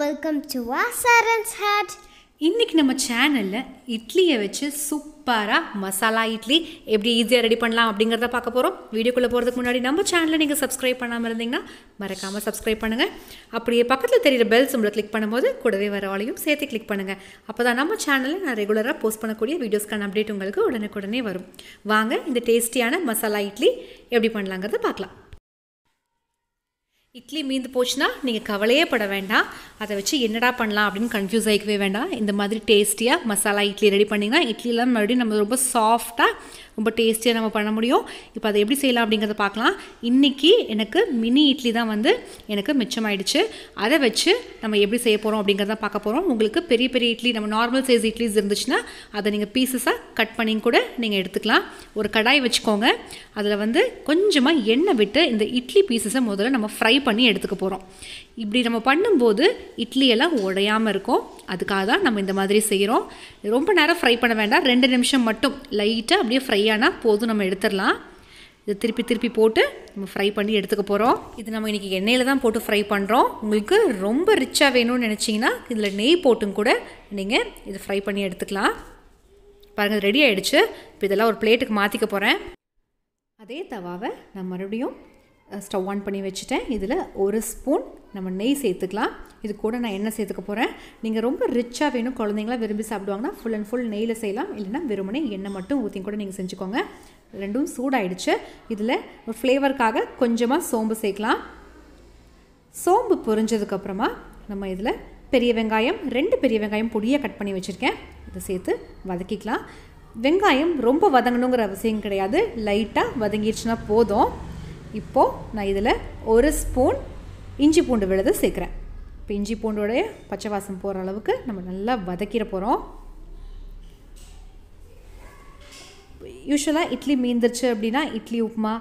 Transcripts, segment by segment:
welcome to வாசரன்ஸ் had இன்றைக்கி நம்ம சேனலில் இட்லியை வச்சு சூப்பராக மசாலா இட்லி எப்படி ஈஸியாக ரெடி பண்ணலாம் அப்படிங்கிறத பார்க்க போகிறோம் வீடியோக்குள்ளே போகிறதுக்கு முன்னாடி நம்ம சேனலை நீங்கள் சப்ஸ்கிரைப் பண்ணாமல் இருந்தீங்கன்னா மறக்காமல் சப்ஸ்கிரைப் பண்ணுங்கள் அப்படியே பக்கத்தில் தெரிகிற பெல் சிம்பிளை கிளிக் பண்ணும்போது கூடவே வர ஆளையும் சேர்த்து கிளிக் பண்ணுங்கள் அப்போ தான் நம்ம சேனலில் நான் ரெகுலராக போஸ்ட் பண்ணக்கூடிய வீடியோஸ்க்கான அப்டேட் உங்களுக்கு உடனுக்குடனே வரும் வாங்க இந்த டேஸ்டியான மசாலா இட்லி எப்படி பண்ணலாங்கிறத பார்க்கலாம் இட்லி மீந்து போச்சுன்னா நீங்கள் கவலையே பட வேண்டாம் அதை வச்சு என்னடா பண்ணலாம் அப்படின்னு கன்ஃபியூஸ் ஆகிக்கவே வேண்டாம் இந்த மாதிரி டேஸ்டியாக மசாலா இட்லி ரெடி பண்ணிங்கன்னா இட்லியெலாம் மறுபடியும் நம்ம ரொம்ப சாஃப்டாக ரொம்ப டேஸ்டியாக நம்ம பண்ண முடியும் இப்போ அதை எப்படி செய்யலாம் அப்படிங்கிறத பார்க்கலாம் இன்றைக்கி எனக்கு மினி இட்லி தான் வந்து எனக்கு மிச்சமாயிடுச்சு அதை வச்சு நம்ம எப்படி செய்ய போகிறோம் அப்படிங்கிறத பார்க்க போகிறோம் உங்களுக்கு பெரிய பெரிய இட்லி நம்ம நார்மல் சைஸ் இட்லிஸ் இருந்துச்சுன்னா அதை நீங்கள் பீசஸாக கட் பண்ணி கூட நீங்கள் எடுத்துக்கலாம் ஒரு கடாய் வச்சுக்கோங்க அதில் வந்து கொஞ்சமாக எண்ணெய் விட்டு இந்த இட்லி பீசஸை முதல்ல நம்ம ஃப்ரை பண்ணி எடுத்துக்க போகிறோம் இப்படி நம்ம பண்ணும்போது இட்லியெல்லாம் உடையாமல் இருக்கும் அதுக்காக தான் நம்ம இந்த மாதிரி செய்கிறோம் ரொம்ப நேரம் ஃப்ரை பண்ண வேண்டாம் ரெண்டு நிமிஷம் மட்டும் லைட்டாக அப்படியே ஃப்ரை ஆனால் போதும் நம்ம எடுத்துடலாம் இதை திருப்பி திருப்பி போட்டு நம்ம ஃப்ரை பண்ணி எடுத்துக்க போகிறோம் இது நம்ம இன்றைக்கி எண்ணெயில் தான் போட்டு ஃப்ரை பண்ணுறோம் உங்களுக்கு ரொம்ப ரிச்சாக வேணும்னு நினச்சிங்கன்னா இதில் நெய் போட்டும் கூட நீங்கள் இது ஃப்ரை பண்ணி எடுத்துக்கலாம் பாருங்கள் ரெடி ஆகிடுச்சு இப்போ இதெல்லாம் ஒரு பிளேட்டுக்கு மாற்றிக்க போகிறேன் அதே தவாவை நான் மறுபடியும் ஸ்டவ் ஆன் பண்ணி வச்சுட்டேன் இதில் ஒரு ஸ்பூன் நம்ம நெய் சேர்த்துக்கலாம் இது கூட நான் என்ன சேர்த்துக்க போகிறேன் நீங்கள் ரொம்ப ரிச்சாக வேணும் குழந்தைங்களாம் விரும்பி சாப்பிடுவாங்கன்னா ஃபுல் அண்ட் ஃபுல் நெய்யில் செய்யலாம் இல்லைனா வெறுமனே எண்ணெய் மட்டும் ஊற்றி கூட நீங்கள் செஞ்சுக்கோங்க ரெண்டும் சூடாயிடுச்சு இதில் ஒரு ஃப்ளேவருக்காக கொஞ்சமாக சோம்பு சேர்க்கலாம் சோம்பு பொறிஞ்சதுக்கப்புறமா நம்ம இதில் பெரிய வெங்காயம் ரெண்டு பெரிய வெங்காயம் பொடியாக கட் பண்ணி வச்சுருக்கேன் இதை சேர்த்து வதக்கிக்கலாம் வெங்காயம் ரொம்ப வதங்கணுங்கிற அவசியம் கிடையாது லைட்டாக வதங்கிடுச்சுன்னா போதும் இப்போது நான் இதில் ஒரு ஸ்பூன் இஞ்சி பூண்டு விழுது சேர்க்குறேன் இப்போ இஞ்சி பூண்டோடைய பச்சை வாசம் போகிற அளவுக்கு நம்ம நல்லா வதக்கிட போகிறோம் யூஸ்வலாக இட்லி மீந்துருச்சு அப்படின்னா இட்லி உப்புமா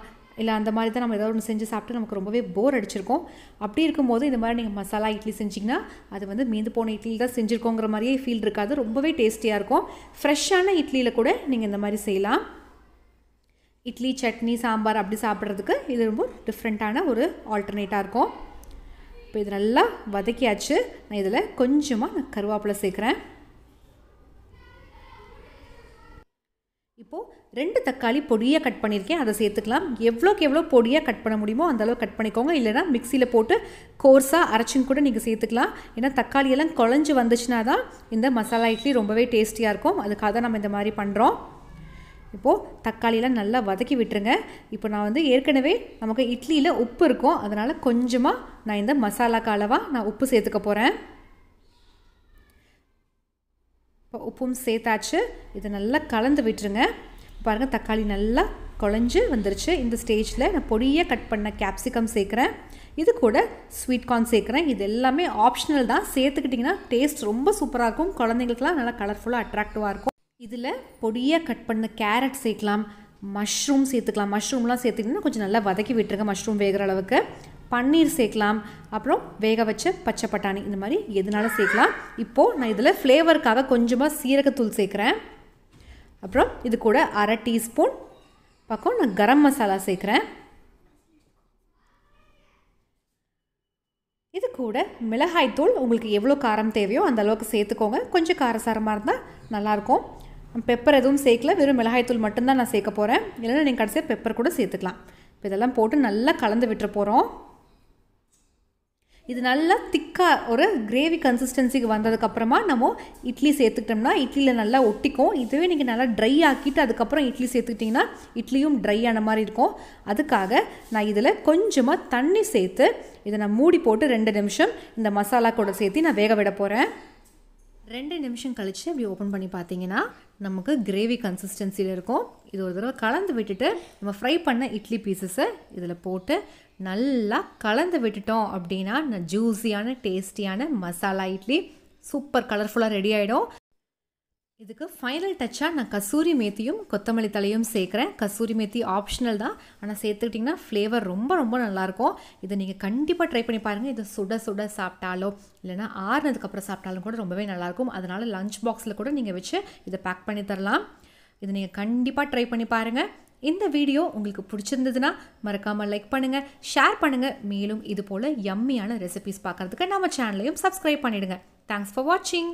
இல்லை அந்த மாதிரி தான் நம்ம ஏதாவது ஒன்று செஞ்சு சாப்பிட்டு நமக்கு ரொம்பவே போர் அடிச்சிருக்கோம் அப்படி இருக்கும்போது இந்த மாதிரி நீங்கள் மசாலா இட்லி செஞ்சிங்கன்னா அது வந்து மீந்து போன இட்லியில் தான் செஞ்சுருக்கோங்கிற மாதிரியே ஃபீல் இருக்காது ரொம்பவே டேஸ்டியாக இருக்கும் ஃப்ரெஷ்ஷான இட்லியில் கூட நீங்கள் இந்த மாதிரி செய்யலாம் இட்லி சட்னி சாம்பார் அப்படி சாப்பிட்றதுக்கு இது ரொம்ப டிஃப்ரெண்ட்டான ஒரு ஆல்டர்னேட்டாக இருக்கும் இப்போ இது நல்லா வதக்கியாச்சு நான் இதில் கொஞ்சமாக நான் கருவேப்பிலை சேர்க்குறேன் இப்போது ரெண்டு தக்காளி பொடியாக கட் பண்ணியிருக்கேன் அதை சேர்த்துக்கலாம் எவ்வளோக்கு எவ்வளோ பொடியாக கட் பண்ண முடியுமோ அந்தளவு கட் பண்ணிக்கோங்க இல்லைனா மிக்சியில் போட்டு கோர்ஸாக அரைச்சின்னு கூட நீங்கள் சேர்த்துக்கலாம் ஏன்னா தக்காளியெல்லாம் குழஞ்சி வந்துச்சுனா தான் இந்த மசாலா இட்லி ரொம்பவே டேஸ்டியாக இருக்கும் அதுக்காக தான் நம்ம இந்த மாதிரி பண்ணுறோம் இப்போது தக்காளியெலாம் நல்லா வதக்கி விட்டுருங்க இப்போ நான் வந்து ஏற்கனவே நமக்கு இட்லியில் உப்பு இருக்கும் அதனால் கொஞ்சமாக நான் இந்த மசாலாக்கு அளவாக நான் உப்பு சேர்த்துக்க போகிறேன் இப்போ உப்பும் சேர்த்தாச்சு இதை நல்லா கலந்து விட்டுருங்க பாருங்கள் தக்காளி நல்லா குழஞ்சி வந்துருச்சு இந்த ஸ்டேஜில் நான் பொடியாக கட் பண்ண கேப்சிகம் சேர்க்குறேன் இது கூட ஸ்வீட் கார்ன் சேர்க்குறேன் இது எல்லாமே ஆப்ஷனல் தான் சேர்த்துக்கிட்டிங்கன்னா டேஸ்ட் ரொம்ப சூப்பராக இருக்கும் குழந்தைங்களுக்குலாம் நல்லா கலர்ஃபுல்லாக அட்ராக்டிவாக இருக்கும் இதில் பொடியாக கட் பண்ண கேரட் சேர்க்கலாம் மஷ்ரூம் சேர்த்துக்கலாம் மஷ்ரூம்லாம் சேர்த்துக்கிட்டிங்கன்னா கொஞ்சம் நல்லா வதக்கி விட்டுருக்கேன் மஷ்ரூம் வேகிற அளவுக்கு பன்னீர் சேர்க்கலாம் அப்புறம் வேக வச்ச பச்சை பட்டாணி இந்த மாதிரி எதுனால சேர்க்கலாம் இப்போது நான் இதில் ஃப்ளேவருக்காக கொஞ்சமாக சீரகத்தூள் சேர்க்குறேன் அப்புறம் இது கூட அரை டீஸ்பூன் பக்கம் நான் கரம் மசாலா சேர்க்குறேன் இது கூட மிளகாய்த்தூள் உங்களுக்கு எவ்வளோ காரம் தேவையோ அந்த அளவுக்கு சேர்த்துக்கோங்க கொஞ்சம் காரசாரமாக இருந்தால் நல்லாயிருக்கும் பெப்பர் எதுவும் சேர்க்கல வெறும் மிளகாய்த்தூள் மட்டும்தான் நான் சேர்க்க போகிறேன் இல்லைன்னா நீங்கள் கடைசியாக பெப்பர் கூட சேர்த்துக்கலாம் இப்போ இதெல்லாம் போட்டு நல்லா கலந்து விட்டுற போகிறோம் இது நல்லா திக்காக ஒரு கிரேவி கன்சிஸ்டன்சிக்கு வந்ததுக்கப்புறமா நம்ம இட்லி சேர்த்துக்கிட்டோம்னா இட்லியில் நல்லா ஒட்டிக்கும் இதுவே நீங்கள் நல்லா ட்ரை ஆக்கிட்டு அதுக்கப்புறம் இட்லி சேர்த்துக்கிட்டிங்கன்னா இட்லியும் ட்ரை ஆன மாதிரி இருக்கும் அதுக்காக நான் இதில் கொஞ்சமாக தண்ணி சேர்த்து இதை நான் மூடி போட்டு ரெண்டு நிமிஷம் இந்த மசாலா கூட சேர்த்து நான் வேக விட போகிறேன் ரெண்டு நிமிஷம் கழித்து அப்படி ஓப்பன் பண்ணி பார்த்தீங்கன்னா நமக்கு கிரேவி கன்சிஸ்டன்சியில் இருக்கும் இது ஒரு தடவை கலந்து விட்டுட்டு நம்ம ஃப்ரை பண்ண இட்லி பீசஸை இதில் போட்டு நல்லா கலந்து விட்டுட்டோம் அப்படின்னா ஜூஸியான டேஸ்டியான மசாலா இட்லி சூப்பர் கலர்ஃபுல்லாக ரெடி ஆகிடும் இதுக்கு ஃபைனல் டச்சாக நான் கசூரி மேத்தியும் கொத்தமல்லி தலையும் சேர்க்குறேன் கசூரி மேத்தி ஆப்ஷனல் தான் ஆனால் சேர்த்துக்கிட்டிங்கன்னா ஃப்ளேவர் ரொம்ப ரொம்ப நல்லாயிருக்கும் இதை நீங்கள் கண்டிப்பாக ட்ரை பண்ணி பாருங்கள் இதை சுட சுட சாப்பிட்டாலோ இல்லைனா ஆறுனதுக்கப்புறம் சாப்பிட்டாலும் கூட ரொம்பவே நல்லாயிருக்கும் அதனால் லஞ்ச் பாக்ஸில் கூட நீங்கள் வச்சு இதை பேக் பண்ணி தரலாம் இதை நீங்கள் கண்டிப்பாக ட்ரை பண்ணி பாருங்கள் இந்த வீடியோ உங்களுக்கு பிடிச்சிருந்ததுன்னா மறக்காமல் லைக் பண்ணுங்கள் ஷேர் பண்ணுங்கள் மேலும் இது போல் எம்மியான ரெசிபிஸ் பார்க்குறதுக்கு நம்ம சேனலையும் சப்ஸ்கிரைப் பண்ணிவிடுங்க தேங்க்ஸ் ஃபார் வாட்சிங்